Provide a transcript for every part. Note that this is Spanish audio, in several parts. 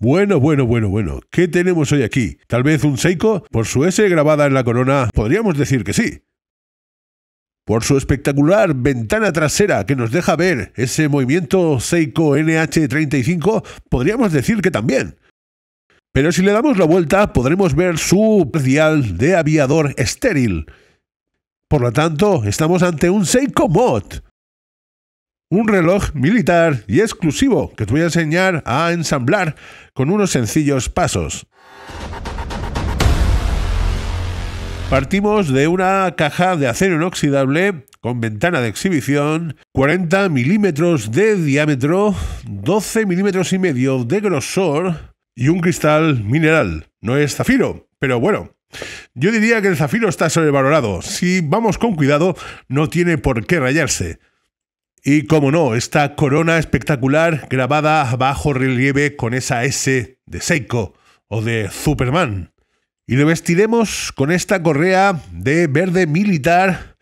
Bueno, bueno, bueno, bueno. ¿Qué tenemos hoy aquí? ¿Tal vez un Seiko? Por su S grabada en la corona, podríamos decir que sí. Por su espectacular ventana trasera que nos deja ver ese movimiento Seiko NH35, podríamos decir que también. Pero si le damos la vuelta, podremos ver su dial de aviador estéril. Por lo tanto, estamos ante un Seiko Mod un reloj militar y exclusivo que te voy a enseñar a ensamblar con unos sencillos pasos. Partimos de una caja de acero inoxidable con ventana de exhibición, 40 milímetros de diámetro, 12 milímetros y medio de grosor y un cristal mineral. No es zafiro, pero bueno, yo diría que el zafiro está sobrevalorado. Si vamos con cuidado, no tiene por qué rayarse. Y como no, esta corona espectacular grabada bajo relieve con esa S de Seiko o de Superman. Y lo vestiremos con esta correa de verde militar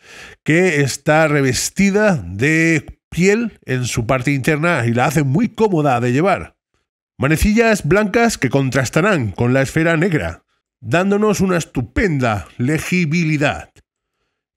que está revestida de piel en su parte interna y la hace muy cómoda de llevar. Manecillas blancas que contrastarán con la esfera negra, dándonos una estupenda legibilidad.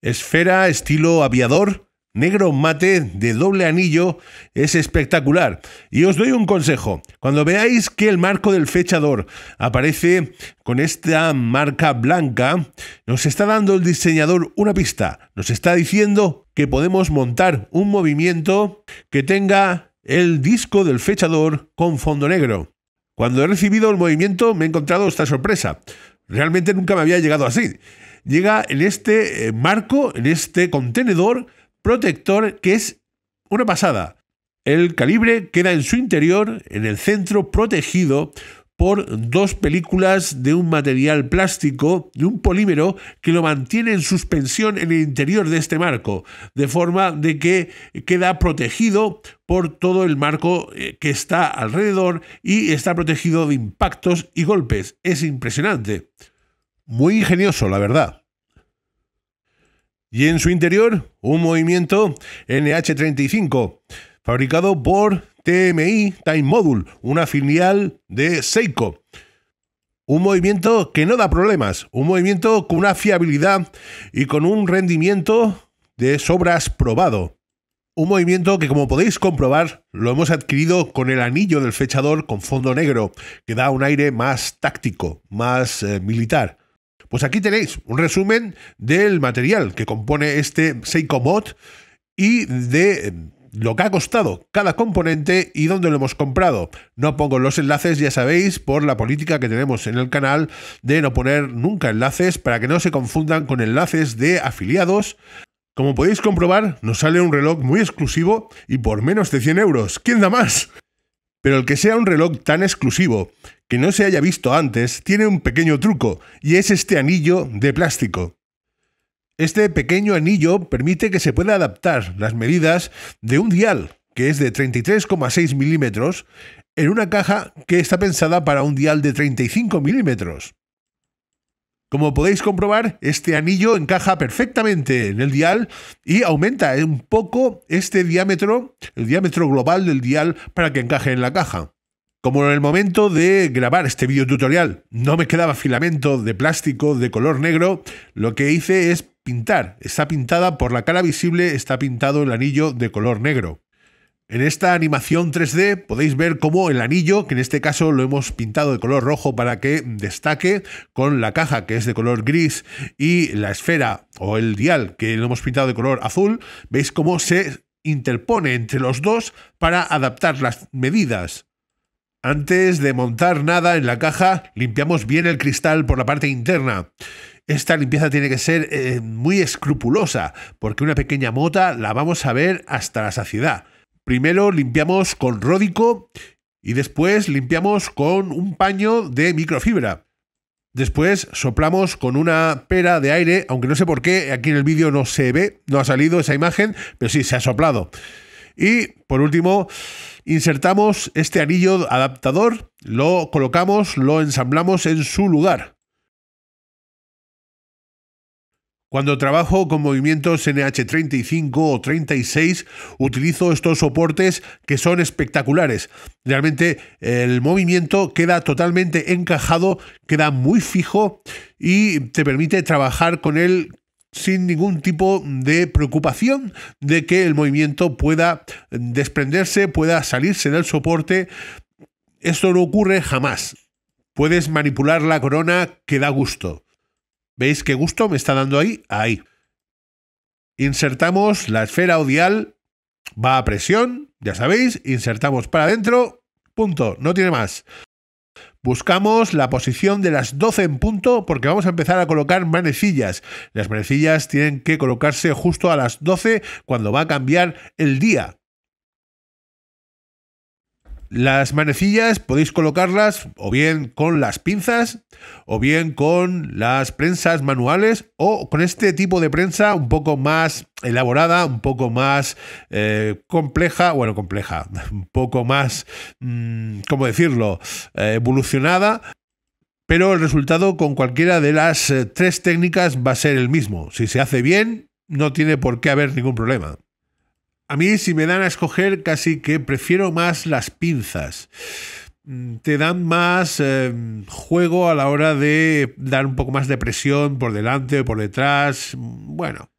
Esfera estilo aviador negro mate de doble anillo es espectacular. Y os doy un consejo. Cuando veáis que el marco del fechador aparece con esta marca blanca, nos está dando el diseñador una pista. Nos está diciendo que podemos montar un movimiento que tenga el disco del fechador con fondo negro. Cuando he recibido el movimiento me he encontrado esta sorpresa. Realmente nunca me había llegado así. Llega en este eh, marco, en este contenedor, protector que es una pasada. El calibre queda en su interior, en el centro, protegido por dos películas de un material plástico, de un polímero, que lo mantiene en suspensión en el interior de este marco, de forma de que queda protegido por todo el marco eh, que está alrededor y está protegido de impactos y golpes. Es impresionante. Muy ingenioso, la verdad y en su interior un movimiento NH35 fabricado por TMI Time Module, una filial de Seiko. Un movimiento que no da problemas, un movimiento con una fiabilidad y con un rendimiento de sobras probado. Un movimiento que como podéis comprobar lo hemos adquirido con el anillo del fechador con fondo negro, que da un aire más táctico, más eh, militar. Pues aquí tenéis un resumen del material que compone este Seiko Mod y de eh, lo que ha costado cada componente y dónde lo hemos comprado. No pongo los enlaces, ya sabéis, por la política que tenemos en el canal de no poner nunca enlaces para que no se confundan con enlaces de afiliados. Como podéis comprobar, nos sale un reloj muy exclusivo y por menos de 100 euros. ¿Quién da más? Pero el que sea un reloj tan exclusivo que no se haya visto antes tiene un pequeño truco, y es este anillo de plástico. Este pequeño anillo permite que se pueda adaptar las medidas de un dial, que es de 33,6 milímetros, en una caja que está pensada para un dial de 35 milímetros. Como podéis comprobar, este anillo encaja perfectamente en el dial y aumenta un poco este diámetro, el diámetro global del dial para que encaje en la caja. Como en el momento de grabar este video tutorial no me quedaba filamento de plástico de color negro, lo que hice es pintar. Está pintada por la cara visible, está pintado el anillo de color negro. En esta animación 3D podéis ver cómo el anillo, que en este caso lo hemos pintado de color rojo para que destaque, con la caja que es de color gris y la esfera o el dial que lo hemos pintado de color azul, veis cómo se interpone entre los dos para adaptar las medidas. Antes de montar nada en la caja, limpiamos bien el cristal por la parte interna. Esta limpieza tiene que ser eh, muy escrupulosa, porque una pequeña mota la vamos a ver hasta la saciedad. Primero limpiamos con ródico y después limpiamos con un paño de microfibra. Después soplamos con una pera de aire, aunque no sé por qué, aquí en el vídeo no se ve, no ha salido esa imagen, pero sí, se ha soplado. Y por último, insertamos este anillo adaptador, lo colocamos, lo ensamblamos en su lugar. Cuando trabajo con movimientos NH35 o 36, utilizo estos soportes que son espectaculares. Realmente el movimiento queda totalmente encajado, queda muy fijo y te permite trabajar con él sin ningún tipo de preocupación de que el movimiento pueda desprenderse, pueda salirse del soporte. Esto no ocurre jamás. Puedes manipular la corona que da gusto. ¿Veis qué gusto me está dando ahí? Ahí. Insertamos la esfera odial, va a presión, ya sabéis, insertamos para adentro, punto, no tiene más. Buscamos la posición de las 12 en punto porque vamos a empezar a colocar manecillas. Las manecillas tienen que colocarse justo a las 12 cuando va a cambiar el día. Las manecillas podéis colocarlas o bien con las pinzas o bien con las prensas manuales o con este tipo de prensa un poco más elaborada, un poco más eh, compleja, bueno, compleja, un poco más, mm, ¿cómo decirlo?, eh, evolucionada, pero el resultado con cualquiera de las eh, tres técnicas va a ser el mismo. Si se hace bien, no tiene por qué haber ningún problema. A mí si me dan a escoger casi que prefiero más las pinzas. Mm, te dan más eh, juego a la hora de dar un poco más de presión por delante o por detrás. Mm, bueno,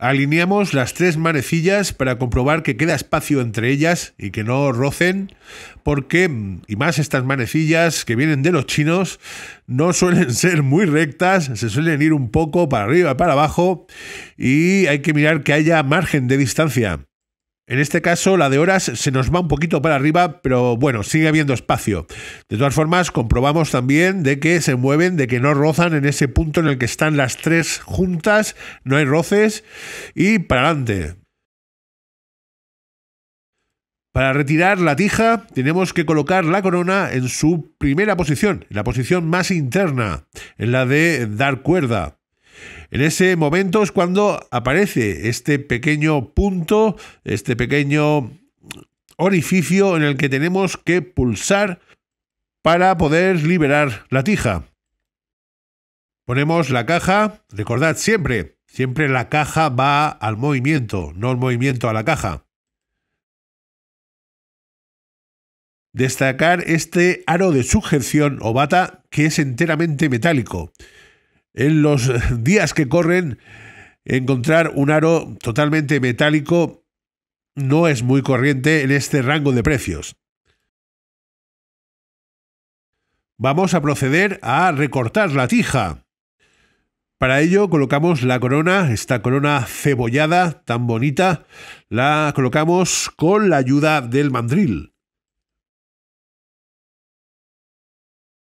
Alineamos las tres manecillas para comprobar que queda espacio entre ellas y que no rocen, porque, y más estas manecillas que vienen de los chinos, no suelen ser muy rectas, se suelen ir un poco para arriba, para abajo, y hay que mirar que haya margen de distancia. En este caso, la de horas se nos va un poquito para arriba, pero bueno, sigue habiendo espacio. De todas formas, comprobamos también de que se mueven, de que no rozan en ese punto en el que están las tres juntas, no hay roces y para adelante. Para retirar la tija tenemos que colocar la corona en su primera posición, en la posición más interna, en la de dar cuerda. En ese momento es cuando aparece este pequeño punto, este pequeño orificio en el que tenemos que pulsar para poder liberar la tija. Ponemos la caja, recordad siempre, siempre la caja va al movimiento, no el movimiento a la caja. Destacar este aro de sujeción o bata que es enteramente metálico en los días que corren, encontrar un aro totalmente metálico no es muy corriente en este rango de precios. Vamos a proceder a recortar la tija. Para ello colocamos la corona, esta corona cebollada tan bonita, la colocamos con la ayuda del mandril.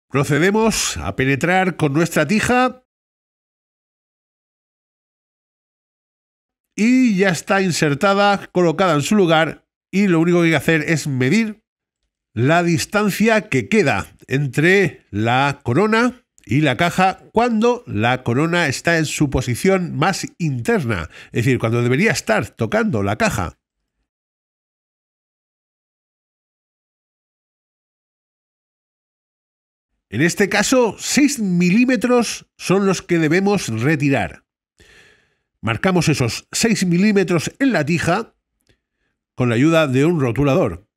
Procedemos a penetrar con nuestra tija y ya está insertada, colocada en su lugar y lo único que hay que hacer es medir la distancia que queda entre la corona y la caja cuando la corona está en su posición más interna, es decir, cuando debería estar tocando la caja. En este caso, 6 milímetros son los que debemos retirar. Marcamos esos 6 milímetros en la tija con la ayuda de un rotulador.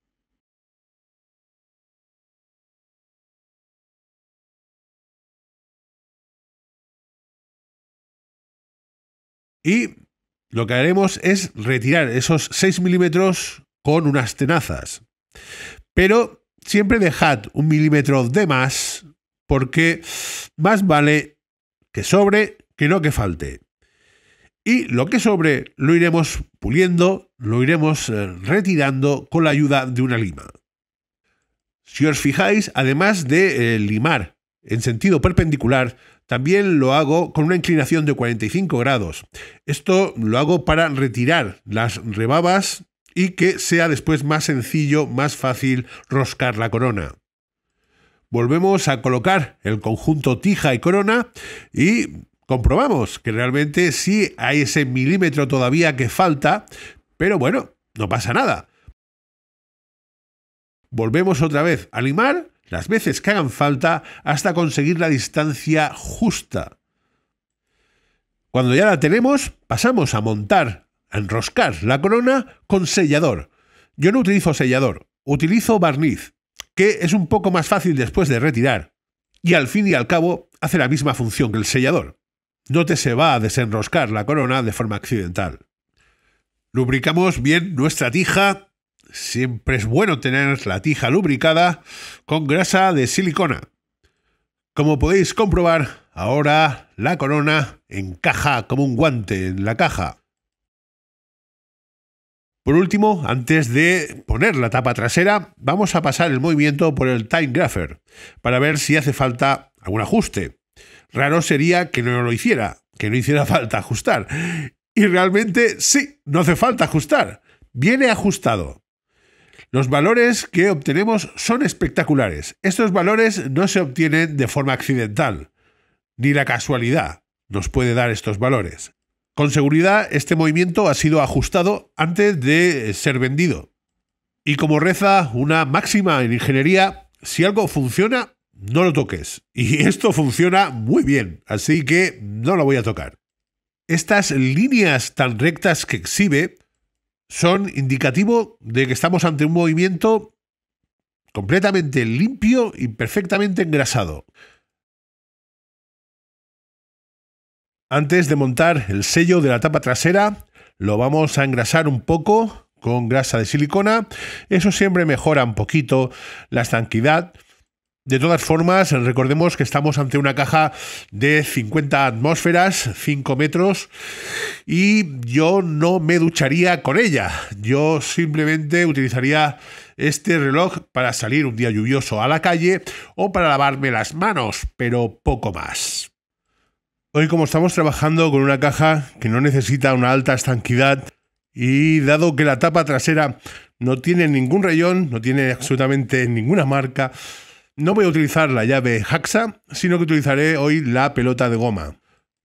Y lo que haremos es retirar esos 6 milímetros con unas tenazas. Pero siempre dejad un milímetro de más porque más vale que sobre que no que falte. Y lo que sobre lo iremos puliendo, lo iremos eh, retirando con la ayuda de una lima. Si os fijáis, además de eh, limar en sentido perpendicular, también lo hago con una inclinación de 45 grados. Esto lo hago para retirar las rebabas y que sea después más sencillo, más fácil roscar la corona. Volvemos a colocar el conjunto tija y corona y comprobamos que realmente sí hay ese milímetro todavía que falta, pero bueno, no pasa nada. Volvemos otra vez a limar las veces que hagan falta hasta conseguir la distancia justa. Cuando ya la tenemos, pasamos a montar, a enroscar la corona con sellador. Yo no utilizo sellador, utilizo barniz, que es un poco más fácil después de retirar, y al fin y al cabo hace la misma función que el sellador no te se va a desenroscar la corona de forma accidental. Lubricamos bien nuestra tija. Siempre es bueno tener la tija lubricada con grasa de silicona. Como podéis comprobar, ahora la corona encaja como un guante en la caja. Por último, antes de poner la tapa trasera, vamos a pasar el movimiento por el Time Grapher para ver si hace falta algún ajuste. Raro sería que no lo hiciera, que no hiciera falta ajustar. Y realmente sí, no hace falta ajustar. Viene ajustado. Los valores que obtenemos son espectaculares. Estos valores no se obtienen de forma accidental, ni la casualidad nos puede dar estos valores. Con seguridad, este movimiento ha sido ajustado antes de ser vendido. Y como reza una máxima en ingeniería, si algo funciona, no lo toques. Y esto funciona muy bien, así que no lo voy a tocar. Estas líneas tan rectas que exhibe son indicativo de que estamos ante un movimiento completamente limpio y perfectamente engrasado. Antes de montar el sello de la tapa trasera, lo vamos a engrasar un poco con grasa de silicona. Eso siempre mejora un poquito la estanquidad de todas formas, recordemos que estamos ante una caja de 50 atmósferas, 5 metros, y yo no me ducharía con ella. Yo simplemente utilizaría este reloj para salir un día lluvioso a la calle o para lavarme las manos, pero poco más. Hoy como estamos trabajando con una caja que no necesita una alta estanquidad y dado que la tapa trasera no tiene ningún rayón, no tiene absolutamente ninguna marca, no voy a utilizar la llave Haxa, sino que utilizaré hoy la pelota de goma.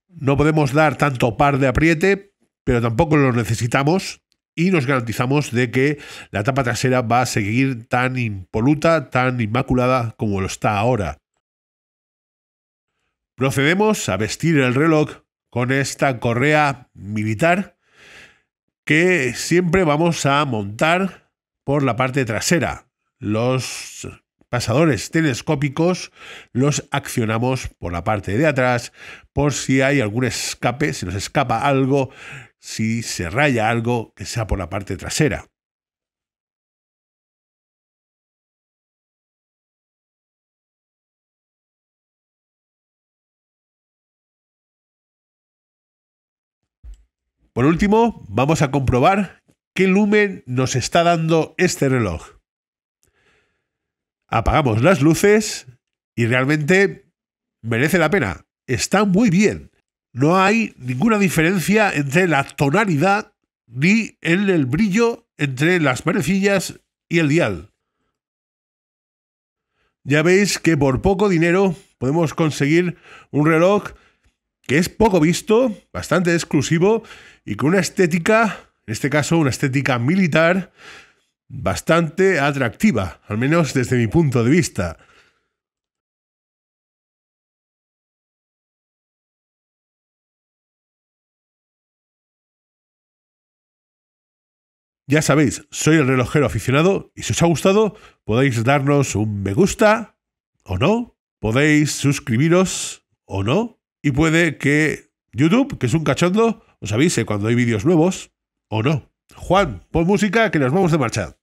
No podemos dar tanto par de apriete, pero tampoco lo necesitamos y nos garantizamos de que la tapa trasera va a seguir tan impoluta, tan inmaculada como lo está ahora. Procedemos a vestir el reloj con esta correa militar que siempre vamos a montar por la parte trasera. Los pasadores telescópicos los accionamos por la parte de atrás por si hay algún escape, si nos escapa algo, si se raya algo que sea por la parte trasera. Por último, vamos a comprobar qué lumen nos está dando este reloj apagamos las luces y realmente merece la pena. Está muy bien. No hay ninguna diferencia entre la tonalidad ni en el brillo entre las manecillas y el dial. Ya veis que por poco dinero podemos conseguir un reloj que es poco visto, bastante exclusivo y con una estética, en este caso una estética militar, bastante atractiva, al menos desde mi punto de vista. Ya sabéis, soy el relojero aficionado y si os ha gustado podéis darnos un me gusta o no, podéis suscribiros o no y puede que YouTube, que es un cachondo, os avise cuando hay vídeos nuevos o no. Juan, pon música que nos vamos de marcha.